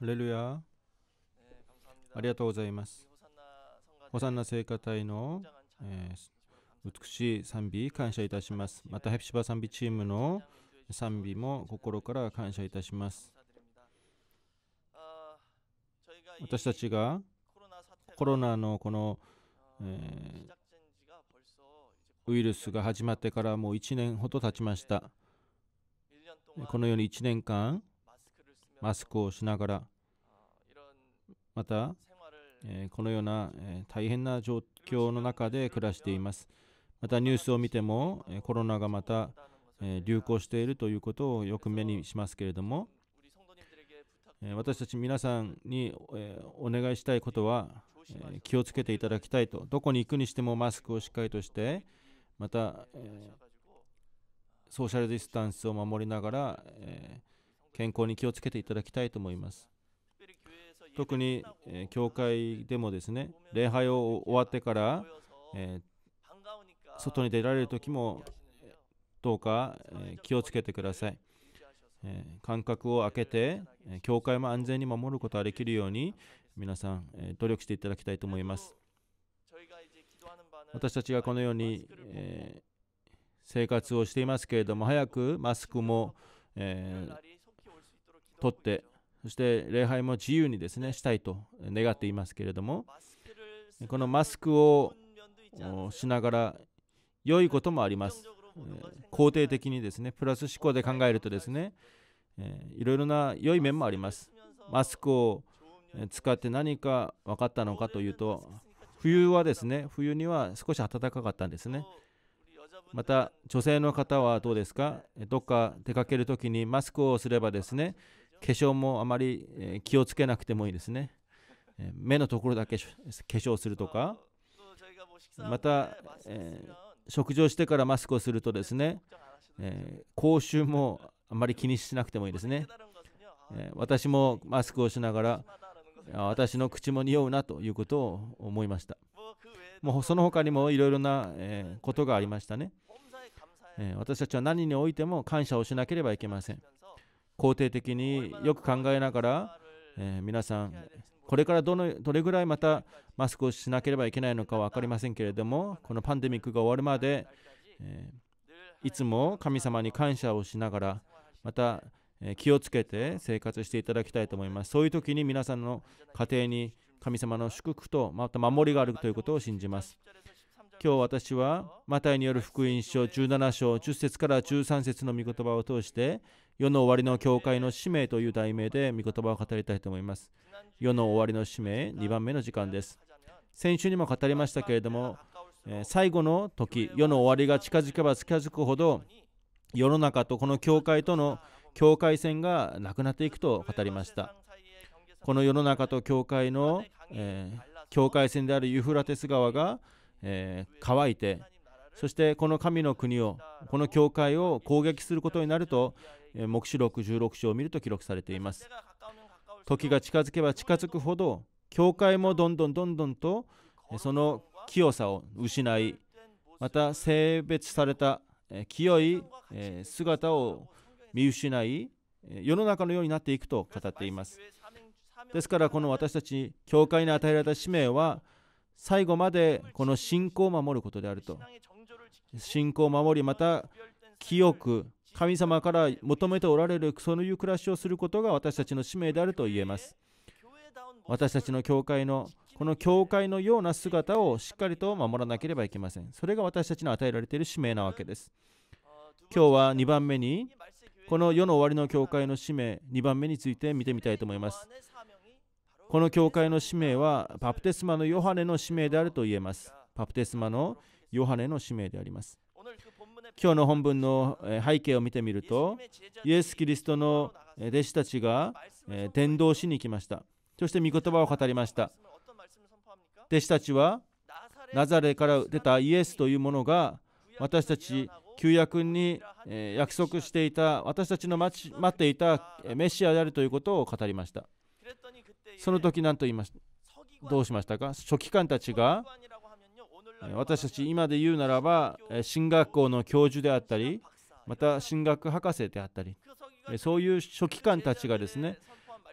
ハレルヤありがとうございますホサンナ聖歌隊の、えー、美しい賛美感謝いたしますまたヘプシバ賛美チームの賛美も心から感謝いたします私たちがコロナのこの、えー、ウイルスが始まってからもう1年ほど経ちましたこのように1年間マスクをしながらまた、このような、え大変な状況の中で暮らしていますまたニュースを見ても、えコロナがまた、え流行しているということをよく目にしますけれども私たち皆さんにお願いしたいことは気をつけていただきたいとどこに行くにしてもマスクをしっかりとしてまたソーシャルディスタンスを守りながら健康に気をつけていただきたいと思います。特に、えー、教会でもですね、礼拝を終わってから、えー、外に出られる時も、どうか、えー、気をつけてください。えー、間隔を空けて、え教会も安全に守ることができるように、皆さん、え努力していただきたいと思います。私たちがこのように、え生活をしていますけれども、早くマスクも、えー取ってそして礼拝も自由にですねしたいと願っていますけれどもこのマスクをしながら良いこともあります肯定的にですねプラス思考で考えるとですねいろいろな良い面もありますマスクを使って何か分かったのかというと冬はですね冬には少し暖かかったんですねまた女性の方はどうですかどっか出かけるときにマスクをすればですね粧もあまり、え気をつけなくてもいいですね、え目のところだけ化粧するとかまた、え食事をしてからマスクをするとですね、え口臭もあまり気にしなくてもいいですね、え私もマスクをしながら私の口も匂うなということを思いましたもうその他にもいろいろな、えことがありましたね、え私たちは何においても感謝をしなければいけません肯定的によく考えながら、えー、皆さんこれからどのどれぐらいまたマスクをしなければいけないのか分かりませんけれどもこのパンデミックが終わるまで、えー、いつも神様に感謝をしながらまた、えー、気をつけて生活していただきたいと思いますそういう時に皆さんの家庭に神様の祝福とまた守りがあるということを信じます今日私はマタイによる福音書17章10節から13節の御言葉を通して世の終わりの教会の使命という題名で御言葉を語りたいと思います。世の終わりの使命、2番目の時間です。先週にも語りましたけれども、最後の時、世の終わりが近づけば近づくほど、世の中とこの教会との境界線がなくなっていくと語りました。この世の中と教会の、えー、境界線であるユフラテス川が、えー、乾いて、そしてこの神の国を、この教会を攻撃することになると、目視録16章を見ると記録されています時が近づけば近づくほど教会もどんどんどんどんとその清さを失いまた性別された清い姿を見失い世の中のようになっていくと語っていますですからこの私たち教会に与えられた使命は最後までこの信仰を守ることであると信仰を守りまた清く神様から求めておられるそういう暮らしをすることが私たちの使命であると言えます私たちの教会のこの教会のような姿をしっかりと守らなければいけませんそれが私たちの与えられている使命なわけです今日は2番目にこの世の終わりの教会の使命2番目について見てみたいと思いますこの教会の使命はパプテスマのヨハネの使命であると言えますパプテスマのヨハネの使命であります今日の本文の背景を見てみるとイエス・キリストの弟子たちが伝道しに行きましたそして御言葉を語りました弟子たちはナザレから出たイエスというものが私たち旧約に約束していた私たちの待っていたメシアであるということを語りましたその時何と言いましたどうしましたか書記官たちが私たち今で言うならば進学校の教授であったりまた進学博士であったりそういう書記官たちがですね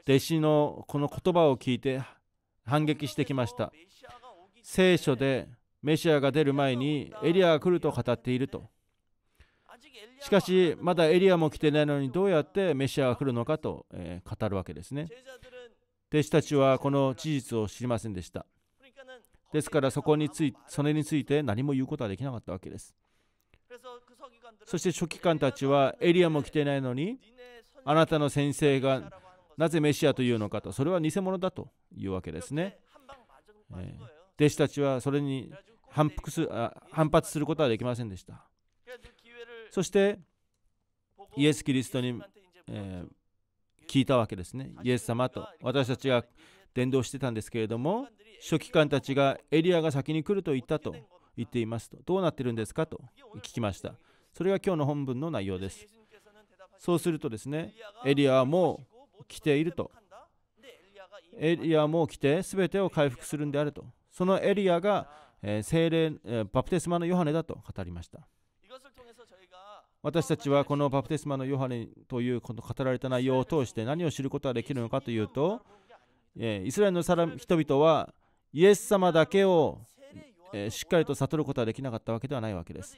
弟子のこの言葉を聞いて反撃してきました聖書でメシアが出る前にエリアが来ると語っているとしかしまだエリアも来てないのにどうやってメシアが来るのかと、え語るわけですね弟子たちはこの事実を知りませんでしたですからそこについそれについて何も言うことはできなかったわけです。そして書記官たちはエリアも来ていないのにあなたの先生がなぜメシアというのかとそれは偽物だというわけですね。えー、弟子たちはそれに反復す反発することはできませんでした。そしてイエス・キリストに、えー、聞いたわけですね。イエス様と私たちが伝道してたんですけれども書記官たちがエリアが先に来ると言ったと言っていますとどうなってるんですかと聞きましたそれが今日の本文の内容ですそうするとですねエリアはもう来ているとエリアはもう来て全てを回復するんであるとそのエリアが、え精霊、えバプテスマのヨハネだと語りました私たちはこのバプテスマのヨハネというこの語られた内容を通して何を知ることができるのかというとえイスラエルの人々はイエス様だけを、えしっかりと悟ることはできなかったわけではないわけです。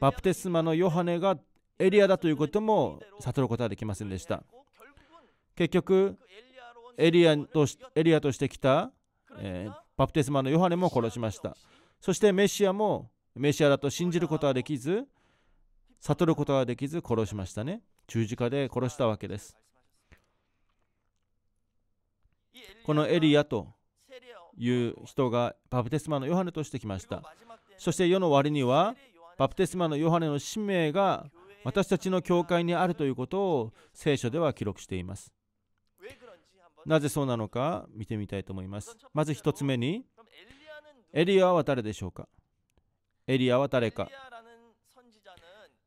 バプテスマのヨハネがエリアだということも悟ることはできませんでした。結局エリアとしエリアとして来た、えー、バプテスマのヨハネも殺しました。そしてメシアもメシアだと信じることはできず、悟ることはできず殺しましたね。十字架で殺したわけです。このエリアという人がバプテスマのヨハネとしてきましたそして世の終わりにはバプテスマのヨハネの使命が私たちの教会にあるということを聖書では記録していますなぜそうなのか見てみたいと思いますまず1つ目にエリアは誰でしょうかエリアは誰か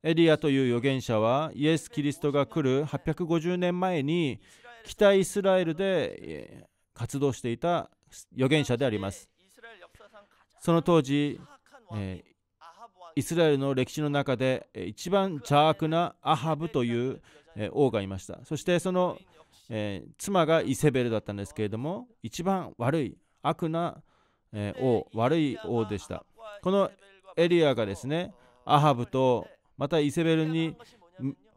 エリアという預言者はイエス・キリストが来る850年前に北イスラエルで活動していた預言者でありますその当時、えイスラエルの歴史の中で一番邪悪なアハブという、え王がいましたそしてその、え妻がイセベルだったんですけれども一番悪い悪な、え王悪い王でしたこのエリアがですねアハブとまたイセベルに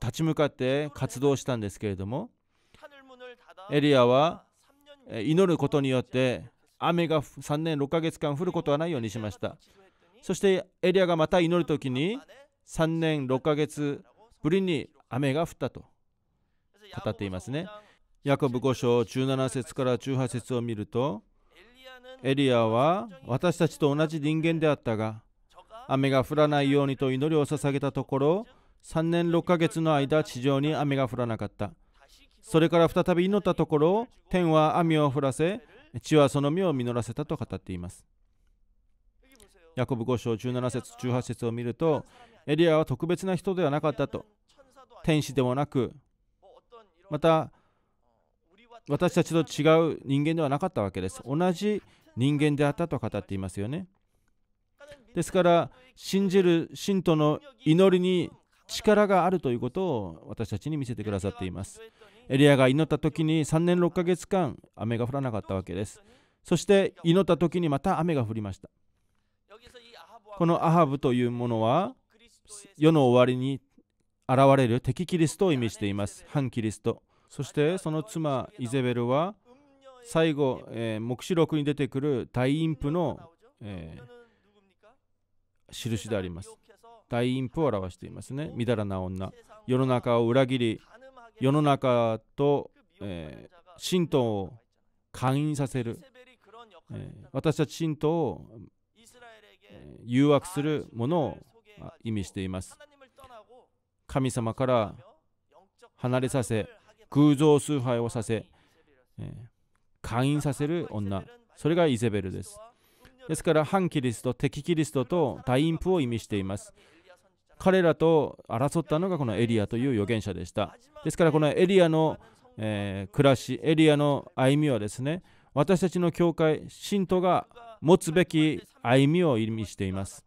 立ち向かって活動したんですけれどもエリアは祈ることによって雨が3年6ヶ月間降ることはないようにしましたそしてエリアがまた祈る時に3年6ヶ月ぶりに雨が降ったと語っていますねヤコブ5章17節から18節を見るとエリアは私たちと同じ人間であったが雨が降らないようにと祈りを捧げたところ3年6ヶ月の間地上に雨が降らなかったそれから再び祈ったところ天は網を降らせ地はその実を実らせたと語っていますヤコブ5章17節18節を見るとエリアは特別な人ではなかったと天使でもなくまた私たちと違う人間ではなかったわけです同じ人間であったと語っていますよねですから信じる信徒の祈りに力があるということを私たちに見せてくださっていますエリアが祈った時に3年6ヶ月間雨が降らなかったわけですそして祈った時にまた雨が降りましたこのアハブというものは世の終わりに現れる敵キリストを意味しています反キリストそしてその妻イゼベルは最後、えー、黙示録に出てくる大陰譜の、えー、印であります大陰譜を表していますねみだらな女世の中を裏切り世の中と、えー、信徒を会員させる、えー、私たち信徒を、えー、誘惑するものを意味しています神様から離れさせ偶像崇拝をさせ、えー、会員させる女それがイゼベルですですから反キリスト敵キリストと大陰譜を意味しています彼らと争ったのがこのエリアという預言者でした。ですからこのエリアの、えー、暮らし、エリアの歩みはですね、私たちの教会、信徒が持つべき歩みを意味しています。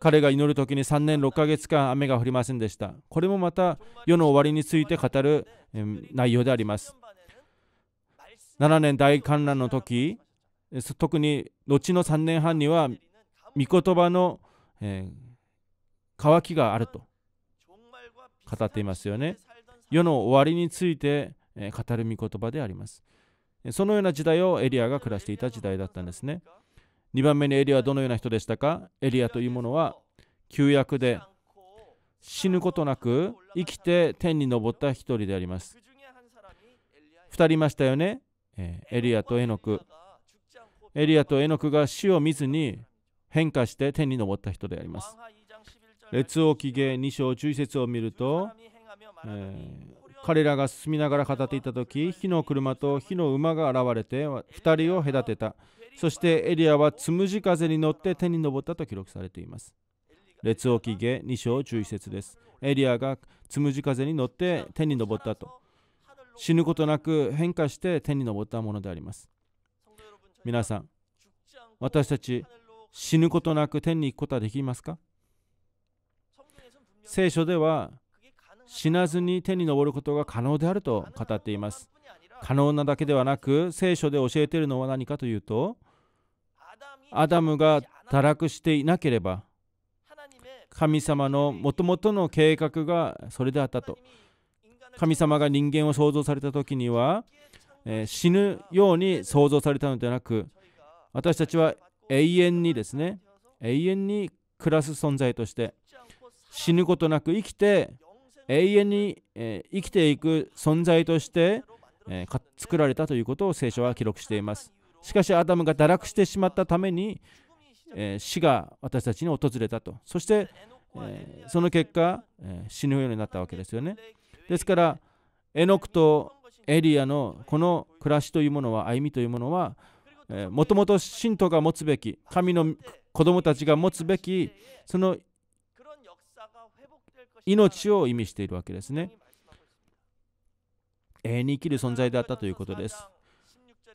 彼が祈る時に3年6ヶ月間雨が降りませんでした。これもまた世の終わりについて語る内容であります。7年大観覧の時、特に後の3年半には御言葉の、えー渇きがあると語っていますよね。世の終わりについて語る御言葉であります。そのような時代をエリアが暮らしていた時代だったんですね。2番目にエリアはどのような人でしたかエリアというものは旧約で死ぬことなく生きて天に昇った一人であります。2人いましたよね。エリアとエノク。エリアとエノクが死を見ずに変化して天に昇った人であります。列王記下二章十一節を見ると、えー、彼らが進みながら語っていた時火の車と火の馬が現れて2人を隔てたそしてエリアはつむじ風に乗って手に登ったと記録されています列王記下二章十一節ですエリアがつむじ風に乗って手に登ったと死ぬことなく変化して手に登ったものであります皆さん私たち死ぬことなく天に行くことはできますか聖書では死なずに手に登ることが可能であると語っています可能なだけではなく聖書で教えているのは何かというとアダムが堕落していなければ神様のもともとの計画がそれであったと神様が人間を創造された時には、えー、死ぬように創造されたのではなく私たちは永遠にですね永遠に暮らす存在として死ぬことなく生きて永遠に、え生きていく存在として、え作られたということを聖書は記録していますしかしアダムが堕落してしまったために、え死が私たちに訪れたとそして、えその結果、え死ぬようになったわけですよねですからエノクとエリアのこの暮らしというものは歩みというものはもともと信徒が持つべき神の子供たちが持つべきその命を意味しているわけですね。永遠に生きる存在であったということです。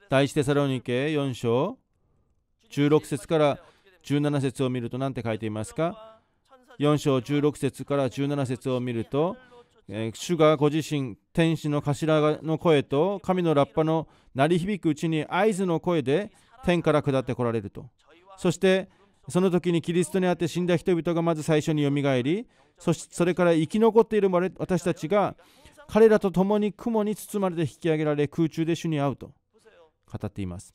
対してサロニケ4章16節から17節を見ると何て書いていますか ?4 章16節から17節を見ると、え主がご自身天使の頭の声と神のラッパの鳴り響くうちに合図の声で天から下ってこられるとそしてその時にキリストにあって死んだ人々がまず最初によみがえりそしてそれから生き残っている私たちが彼らと共に雲に包まれて引き上げられ空中で主に会うと語っています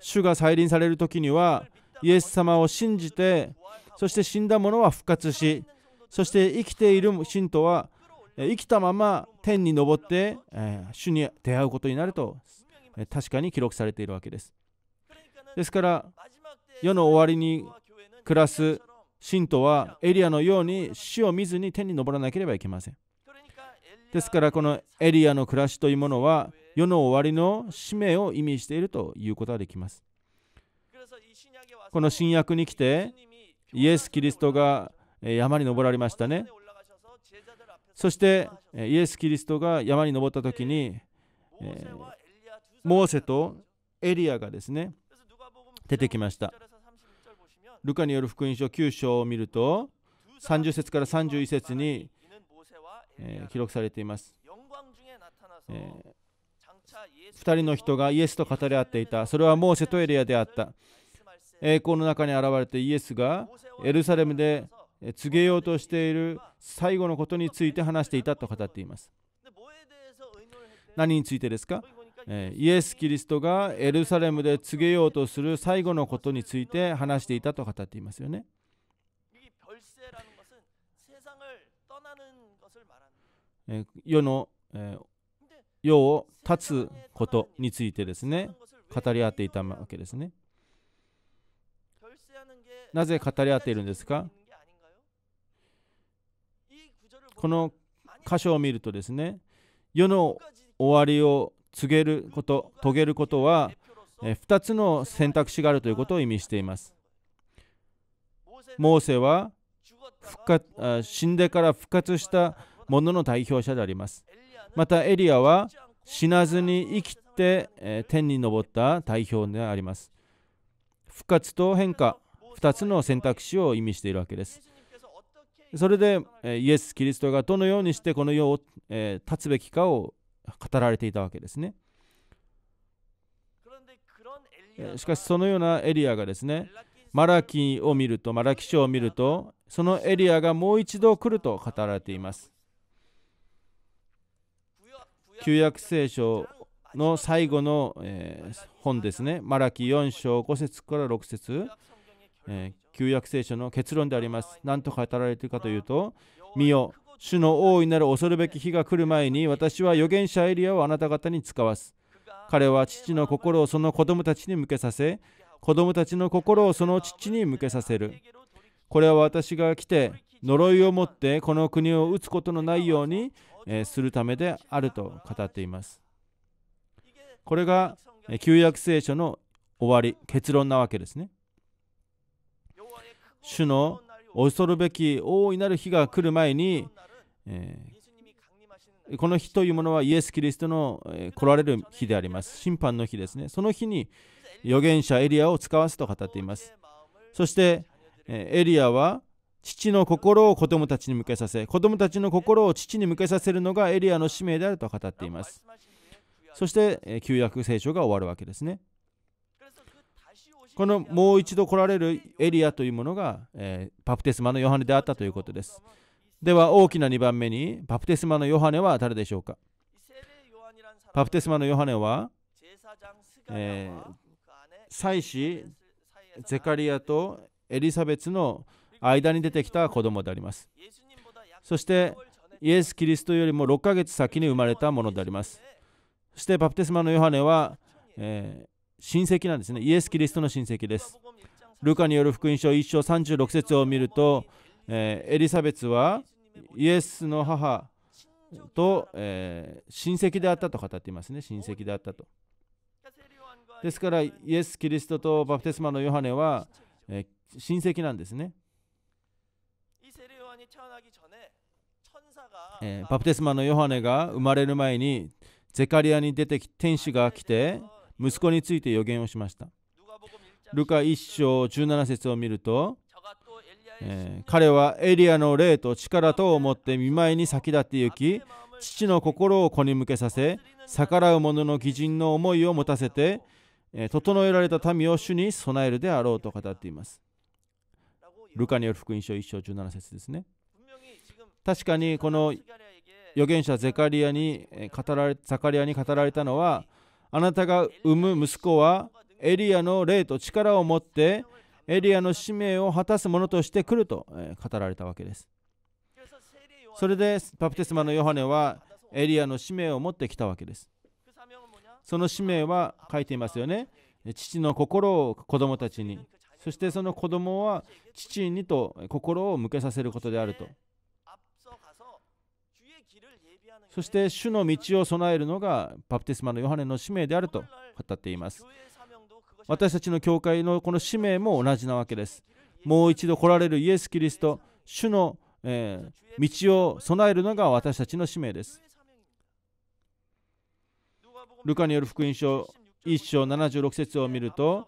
主が再臨される時にはイエス様を信じてそして死んだ者は復活しそして生きている信徒は生きたまま天に昇って、え主に出会うことになると確かに記録されているわけですですから世の終わりに暮らす信徒はエリアのように死を見ずに天に昇らなければいけません。ですからこのエリアの暮らしというものは世の終わりの使命を意味しているということができます。この新約に来てイエス・キリストが山に登られましたね。そしてイエス・キリストが山に登った時に、えモーセとエリアがですね出てきましたルカによる福音書9章を見ると30節から31節に、え記録されています、え2人の人がイエスと語り合っていたそれはモーセとエリアであった栄光の中に現れてイエスがエルサレムで告げようとしている最後のことについて話していたと語っています何についてですかイエス・キリストがエルサレムで告げようとする最後のことについて話していたと語っていますよね。世の世を立つことについてですね語り合っていたわけですね。なぜ語り合っているんですかこの箇所を見るとですね世の終わりを告げること遂げることは2つの選択肢があるということを意味していますモーセは復活死んでから復活したものの代表者でありますまたエリアは死なずに生きて天に昇った代表であります復活と変化2つの選択肢を意味しているわけですそれでイエス・キリストがどのようにしてこの世を立つべきかを語られていたわけですね。しかしそのようなエリアがですね、マラキを見ると、マラキ書を見ると、そのエリアがもう一度来ると語られています。旧約聖書の最後の、え本ですね、マラキ4章5節から6節、え旧約聖書の結論であります。何と語られているかというと、見よ主の大いなる恐るべき日が来る前に私は預言者エリアをあなた方に使わす。彼は父の心をその子供たちに向けさせ、子供たちの心をその父に向けさせる。これは私が来て、呪いを持ってこの国を打つことのないように、えするためであると語っています。これが旧約聖書の終わり、結論なわけですね。主の恐るべき大いなる日が来る前にえー、この日というものはイエス・キリストの、えー、来られる日であります。審判の日ですね。その日に預言者エリアを使わすと語っています。そして、えー、エリアは父の心を子供たちに向けさせ、子供たちの心を父に向けさせるのがエリアの使命であると語っています。そして、えー、旧約聖書が終わるわけですね。このもう一度来られるエリアというものが、えー、パプテスマのヨハネであったということです。では大きな2番目にバプテスマのヨハネは誰でしょうかバプテスマのヨハネは、えー、祭司ゼカリアとエリザベツの間に出てきた子供であります。そしてイエス・キリストよりも6ヶ月先に生まれたものであります。そしてバプテスマのヨハネは、えー、親戚なんですね。イエス・キリストの親戚です。ルカによる福音書1章36節を見ると、えー、エリザベツはイエスの母と、えー、親戚であったと語っていますね親戚であったとですからイエス・キリストとバプテスマのヨハネは、えー、親戚なんですね、えー、バプテスマのヨハネが生まれる前にゼカリアに出てき天使が来て息子について予言をしましたルカ1章17節を見るとえー、彼はエリアの霊と力とを持って見舞いに先立って行き父の心を子に向けさせ逆らう者の義人の思いを持たせて、えー、整えられた民を主に備えるであろうと語っていますルカによる福音書1章17節ですね確かにこの預言者ゼカリアに語られザカリアに語られたのはあなたが産む息子はエリアの霊と力を持ってエリアの使命を果たす者として来ると語られたわけです。それでバプテスマのヨハネはエリアの使命を持ってきたわけです。その使命は書いていますよね。父の心を子供たちに、そしてその子供は父にと心を向けさせることであると。そして主の道を備えるのがバプテスマのヨハネの使命であると語っています。私たちの教会のこの使命も同じなわけです。もう一度来られるイエス・キリスト、主の、えー、道を備えるのが私たちの使命です。ルカによる福音書1章76節を見ると、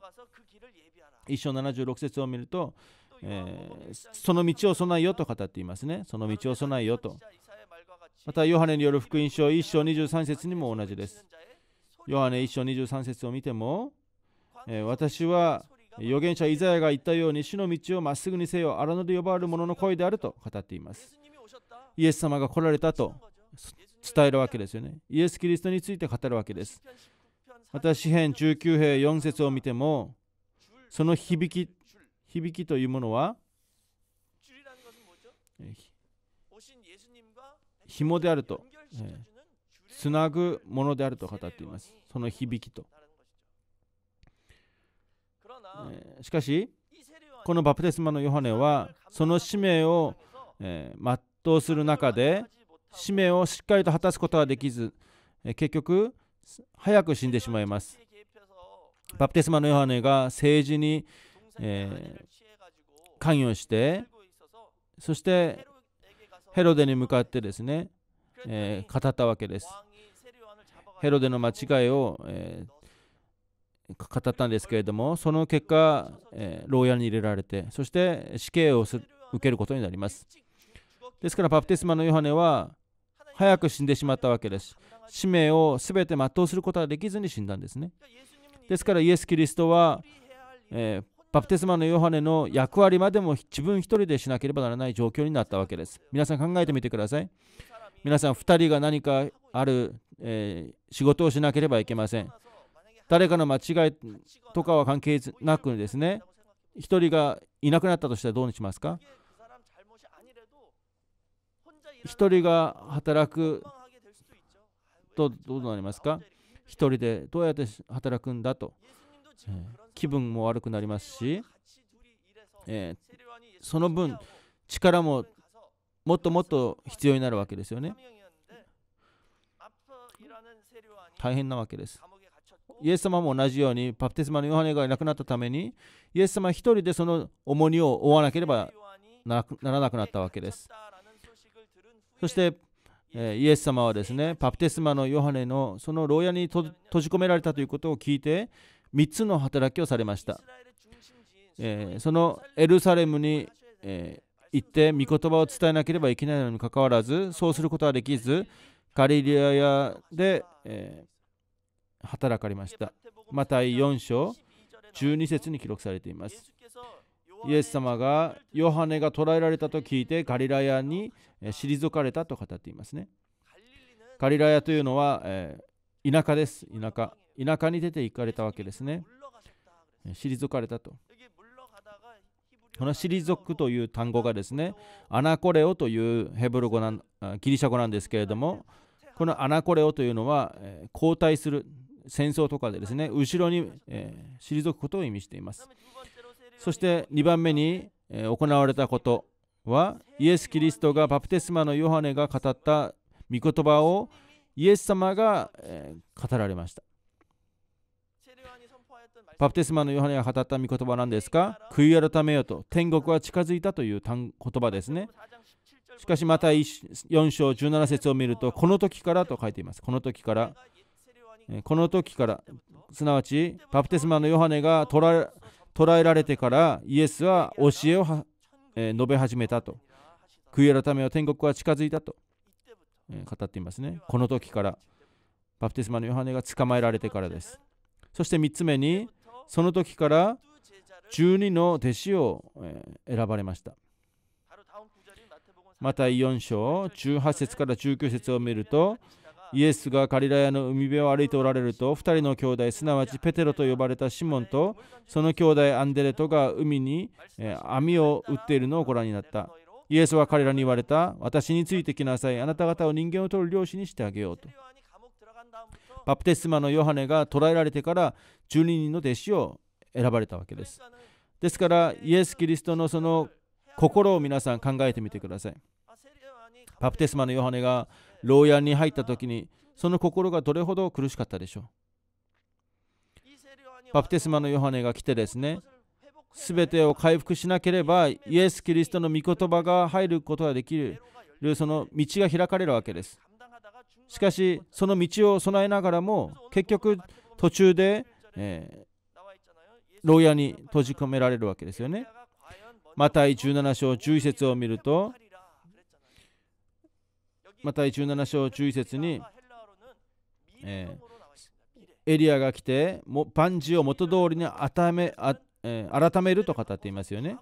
1章76節を見ると、えー、その道を備えよと語っていますね。その道を備えよと。また、ヨハネによる福音書1章23節にも同じです。ヨハネ1章23節を見ても、え私は預言者イザヤが言ったように死の道をまっすぐにせよ荒野で呼ばれる者の声であると語っていますイエス様が来られたと伝えるわけですよねイエス・キリストについて語るわけですまた詩編19編4節を見てもその響き響きというものは紐であるとつなぐものであると語っていますその響きとえしかしこのバプテスマのヨハネはその使命を、え全うする中で使命をしっかりと果たすことはできず、え結局早く死んでしまいますバプテスマのヨハネが政治に、え関与してそしてヘロデに向かってですね、え語ったわけですヘロデの間違いを、え語ったんですけれどもその結果、えー、牢屋に入れられてそして死刑を受けることになりますですからバプテスマのヨハネは早く死んでしまったわけです使命を全て全うすることはできずに死んだんですねですからイエス・キリストは、えー、バプテスマのヨハネの役割までも自分一人でしなければならない状況になったわけです皆さん考えてみてください皆さん2人が何かある、えー、仕事をしなければいけません誰かの間違いとかは関係なくですね、一人がいなくなったとしたらどうにしますか一人が働くとどうなりますか一人でどうやって働くんだと、えー、気分も悪くなりますし、えー、その分力ももっともっと必要になるわけですよね大変なわけですイエス様も同じようにパプテスマのヨハネがいなくなったためにイエス様一人でその重荷を負わなければならなくなったわけです。そして、えイエス様はですねパプテスマのヨハネのその牢屋に閉じ込められたということを聞いて3つの働きをされました。えそのエルサレムに、え行って御言葉を伝えなければいけないのにかかわらずそうすることはできずカリリアで、えー働かれました。また4章12節に記録されています。イエス様がヨハネが捕らえられたと聞いてガリラヤに退かれたと語っていますね。ガリラヤというのは、え田舎です。田舎。田舎に出て行かれたわけですね。退かれたと。この退くという単語がですね、アナコレオというヘブル語なんギリシャ語なんですけれども、このアナコレオというのは、え交代する、戦争とかでですね後ろに、えー、退くことを意味していますそして2番目に、えー、行われたことはイエス・キリストがバプテスマのヨハネが語った御言葉をイエス様が、えー、語られましたバプテスマのヨハネが語った御言葉なんですか悔い改めよと天国は近づいたという言葉ですねしかしまた4章17節を見るとこの時からと書いていますこの時からこの時からすなわちバプテスマのヨハネが捕らえられてからイエスは教えを、えー、述べ始めたと悔い改めは天国は近づいたと、えー、語っていますねこの時からバプテスマのヨハネが捕まえられてからですそして3つ目にその時から12の弟子を、えー、選ばれましたまた4章18節から19節を見るとイエスがカリラヤの海辺を歩いておられると2人の兄弟すなわちペテロと呼ばれたシモンとその兄弟アンデレトが海に網を打っているのをご覧になったイエスは彼らに言われた私についてきなさいあなた方を人間を取る漁師にしてあげようとバプテスマのヨハネが捕らえられてから12人の弟子を選ばれたわけですですからイエス・キリストのその心を皆さん考えてみてくださいバプテスマのヨハネが牢屋に入った時にその心がどれほど苦しかったでしょうバプテスマのヨハネが来てですね全てを回復しなければイエス・キリストの御言葉が入ることができるその道が開かれるわけですしかしその道を備えながらも結局途中で、えー、牢屋に閉じ込められるわけですよねまた17章11節を見るとまた17章注意説に、えー、エリアが来てもンジを元通りに改めあ、えー、改めると語っていますよね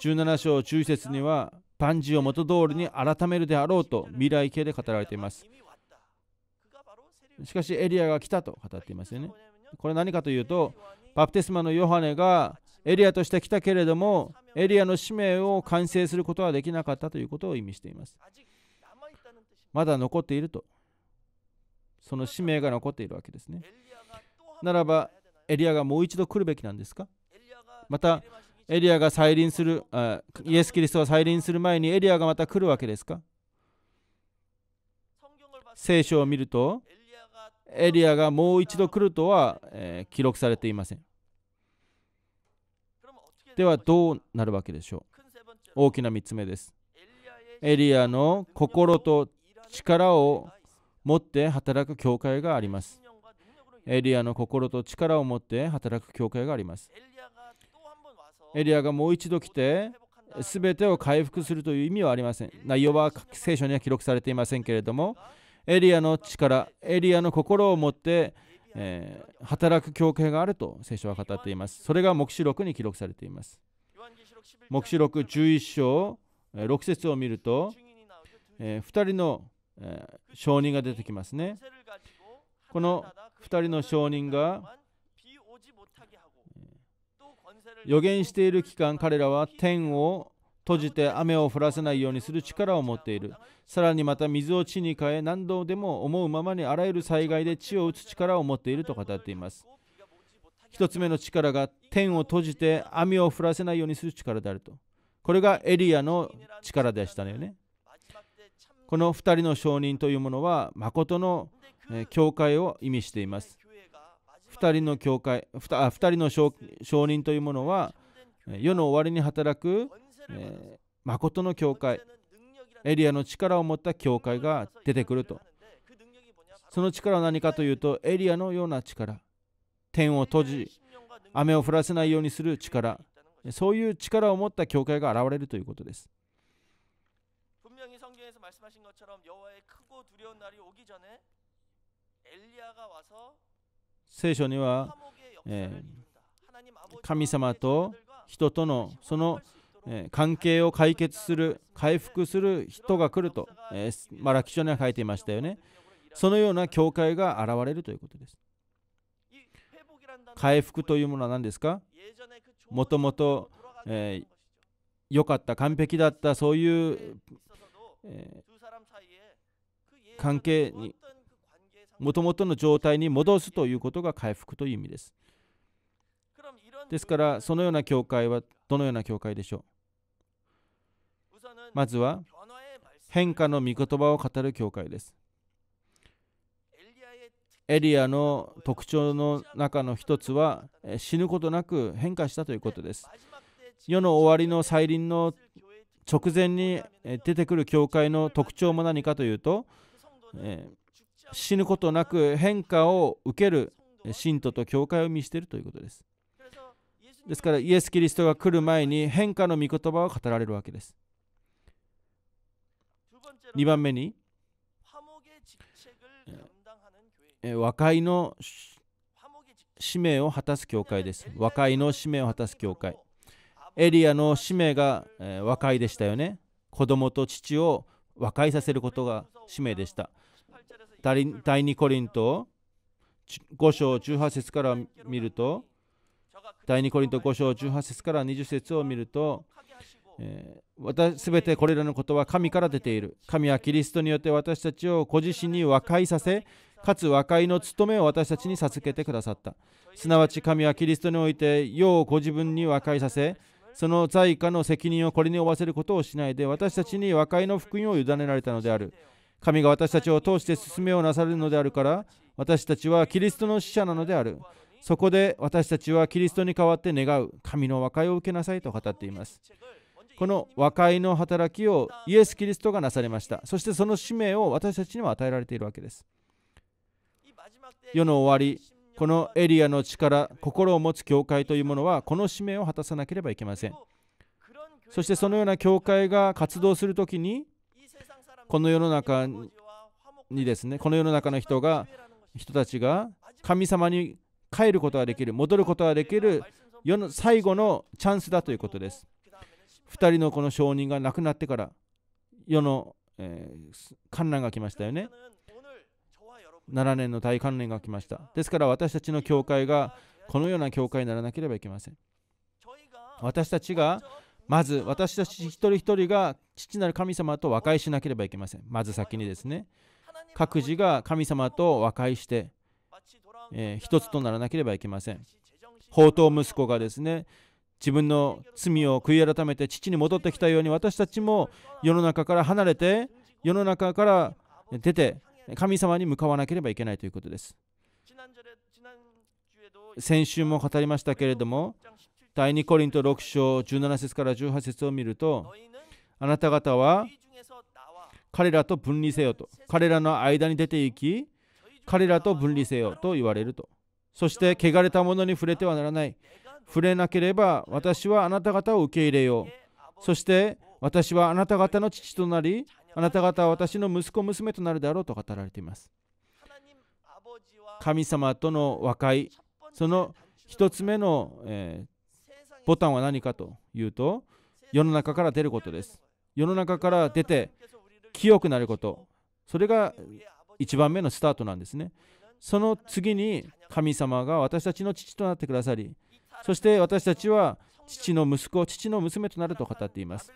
17章注意説にはパンジを元通りに改めるであろうと未来形で語られていますしかしエリアが来たと語っていますよねこれ何かというとバプテスマのヨハネがエリアとして来たけれどもエリアの使命を完成することはできなかったということを意味していますまだ残っているとその使命が残っているわけですねならばエリアがもう一度来るべきなんですかまたエリアが再臨するあイエス・キリストが再臨する前にエリアがまた来るわけですか聖書を見るとエリアがもう一度来るとは、えー、記録されていませんではどうなるわけでしょう大きな3つ目ですエリアの心と力を持って働く教会がありますエリアの心と力を持って働く教会がありますエリアがもう一度来て全てを回復するという意味はありません内容は聖書には記録されていませんけれどもエリアの力エリアの心を持ってえー、働く教会があると聖書は語っています。それが黙示録に記録されています。黙示録11章6節を見ると、えー、2人の、えー、証人が出てきますね。この2人の証人が予言している期間彼らは天を閉じて雨を降らせないようにする力を持っているさらにまた水を地に変え何度でも思うままにあらゆる災害で地を打つ力を持っていると語っています1つ目の力が天を閉じて網を降らせないようにする力であるとこれがエリアの力でしたよねこの2人の証人というものは誠の教会を意味しています2人の教会 2, 2人の証人というものは世の終わりに働く、え誠の教会エリアの力を持った教会が出てくるとその力は何かというとエリアのような力天を閉じ雨を降らせないようにする力そういう力を持った教会が現れるということです聖書には、えー、神様と人とのそのえ関係を解決する回復する人が来ると、えマラキ書には書いていましたよねそのような教会が現れるということです回復というものは何ですかもともと良、えかった完璧だったそういう、えー、関係にもともとの状態に戻すということが回復という意味ですですからそのような教会はどのような教会でしょうまずは変化の御言葉を語る教会ですエリアの特徴の中の一つは死ぬことなく変化したということです世の終わりの再臨の直前に出てくる教会の特徴も何かというと、え死ぬことなく変化を受ける信徒と教会を見捨てるということですですからイエス・キリストが来る前に変化の御言葉を語られるわけです。2番目に和解の使命を果たす教会です。和解の使命を果たす教会。エリアの使命が和解でしたよね。子供と父を和解させることが使命でした。第2コリント5章18節から見ると第2コリント5章18節から20節を見ると、えー、すべてこれらのことは神から出ている。神はキリストによって私たちをご自身に和解させ、かつ和解の務めを私たちに授けてくださった。すなわち神はキリストにおいて、世をご自分に和解させ、その在家の責任をこれに負わせることをしないで、私たちに和解の福音を委ねられたのである。神が私たちを通して進めをなされるのであるから、私たちはキリストの使者なのである。そこで私たちはキリストに代わって願う神の和解を受けなさいと語っていますこの和解の働きをイエス・キリストがなされましたそしてその使命を私たちには与えられているわけです世の終わりこのエリアの力心を持つ教会というものはこの使命を果たさなければいけませんそしてそのような教会が活動するときにこの世の中にですねこの世の中の人が人たちが神様に帰ることができる、戻ることができる世の最後のチャンスだということです。2人のこの証人が亡くなってから世の、えー、観覧が来ましたよね。7年の大観念が来ました。ですから私たちの教会がこのような教会にならなければいけません。私たちがまず私たち一人一人が父なる神様と和解しなければいけません。まず先にですね。各自が神様と和解してえー、一つとならなければいけません。宝刀息子がですね自分の罪を悔い改めて父に戻ってきたように私たちも世の中から離れて世の中から出て神様に向かわなければいけないということです。先週も語りましたけれども第2コリント6章17節から18節を見るとあなた方は彼らと分離せよと彼らの間に出て行き彼らと分離せよと言われると。そして、汚れたものに触れてはならない。触れなければ、私はあなた方を受け入れよう。そして、私はあなた方の父となり、あなた方は私の息子、娘となるだろうと語られています。神様との和解、その一つ目の、えー、ボタンは何かというと、世の中から出ることです。世の中から出て、清くなること。それが1番目のスタートなんですね。その次に神様が私たちの父となってくださり、そして私たちは父の息子、父の娘となると語っています。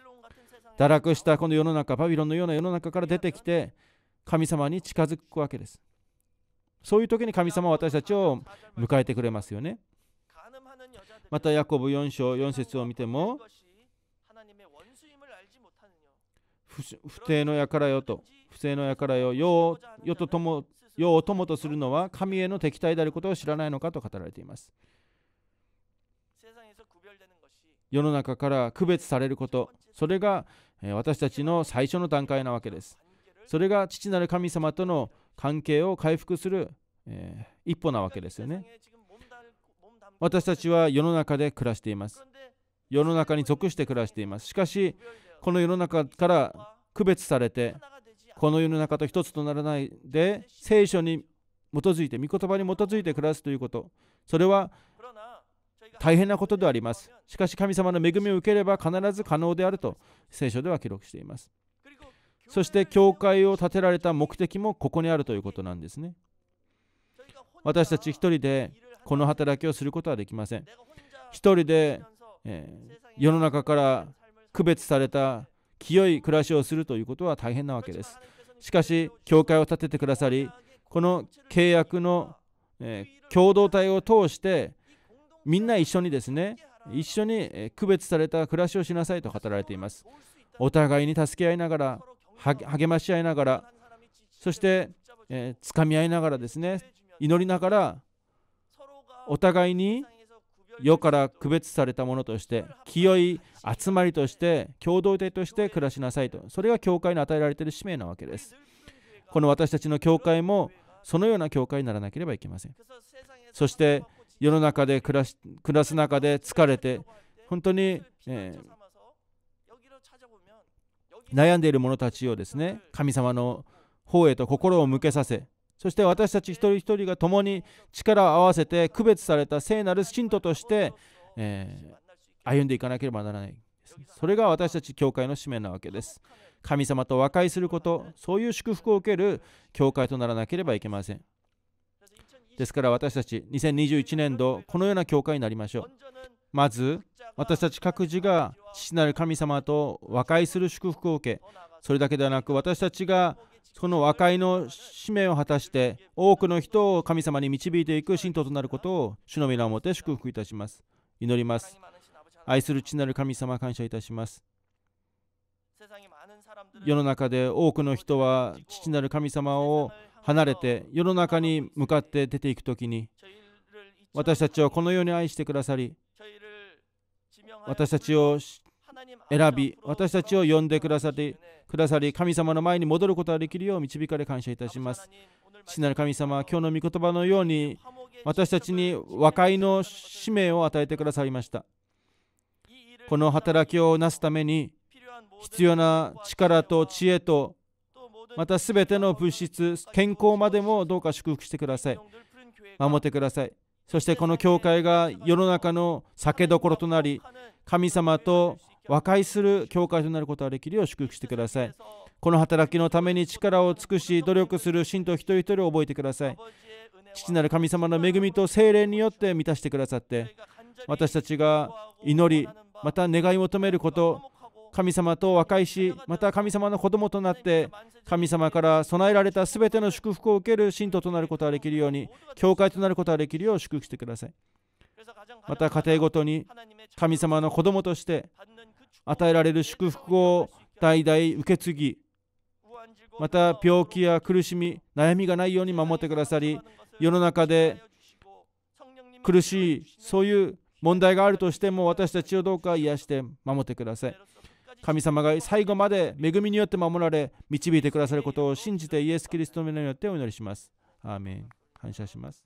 堕落したこの世の中、バビロンのような世の中から出てきて、神様に近づくわけです。そういう時に神様は私たちを迎えてくれますよね。また、ヤコブ4章4節を見ても、不定の輩らよと、不正の輩を世世と友世を友とするのは神への敵対であることを知らないのかと語られています。世の中から区別されること、それが私たちの最初の段階なわけです。それが父なる神様との関係を回復する、えー、一歩なわけですよね。私たちは世の中で暮らしています。世の中に属して暮らしています。しかし、この世の中から区別されて、この世の中と一つとならないで聖書に基づいて御言葉に基づいて暮らすということそれは大変なことでありますしかし神様の恵みを受ければ必ず可能であると聖書では記録していますそして教会を建てられた目的もここにあるということなんですね私たち一人でこの働きをすることはできません一人で、えー、世の中から区別された清い暮らしをするということは大変なわけです。しかし、教会を建ててくださり、この契約の、えー、共同体を通して、みんな一緒にですね、一緒に区別された暮らしをしなさいと語られています。お互いに助け合いながら、励まし合いながら、そして、えー、掴み合いながらですね、祈りながら、お互いに世から区別されたものとして清い集まりとして共同体として暮らしなさいとそれが教会に与えられている使命なわけですこの私たちの教会もそのような教会にならなければいけませんそして世の中で暮らし暮らす中で疲れて本当に、えー、悩んでいる者たちをですね神様の方へと心を向けさせそして私たち一人一人が共に力を合わせて区別された聖なる信徒として、えー、歩んでいかなければならない。それが私たち教会の使命なわけです。神様と和解すること、そういう祝福を受ける教会とならなければいけません。ですから私たち2021年度、このような教会になりましょう。まず、私たち各自が父なる神様と和解する祝福を受け、それだけではなく私たちがこの和解の使命を果たして多くの人を神様に導いていく信徒となることを主の皆をもって祝福いたします祈ります愛する父なる神様感謝いたします世の中で多くの人は父なる神様を離れて世の中に向かって出ていく時に私たちをこのように愛してくださり私たちを選び、私たちを呼んでくださり、くださり神様の前に戻ることができるよう導かれ感謝いたします。父なる神様、今日の御言葉のように、私たちに和解の使命を与えてくださいました。この働きをなすために、必要な力と知恵と、またすべての物質、健康までもどうか祝福してください。守ってください。そしてこの教会が世の中の酒どころとなり、神様と和解する教会となることができるよう祝福してくださいこの働きのために力を尽くし努力する信徒一人一人を覚えてください父なる神様の恵みと精霊によって満たしてくださって私たちが祈りまた願い求めること神様と和解しまた神様の子供となって神様から備えられた全ての祝福を受ける信徒となることができるように教会となることができるよう祝福してくださいまた家庭ごとに神様の子供として与えられる祝福を代々受け継ぎまた病気や苦しみ悩みがないように守ってくださり世の中で苦しいそういう問題があるとしても私たちをどうか癒して守ってください神様が最後まで恵みによって守られ導いてくださることを信じてイエス・キリストの皆によってお祈りしますアーメン感謝します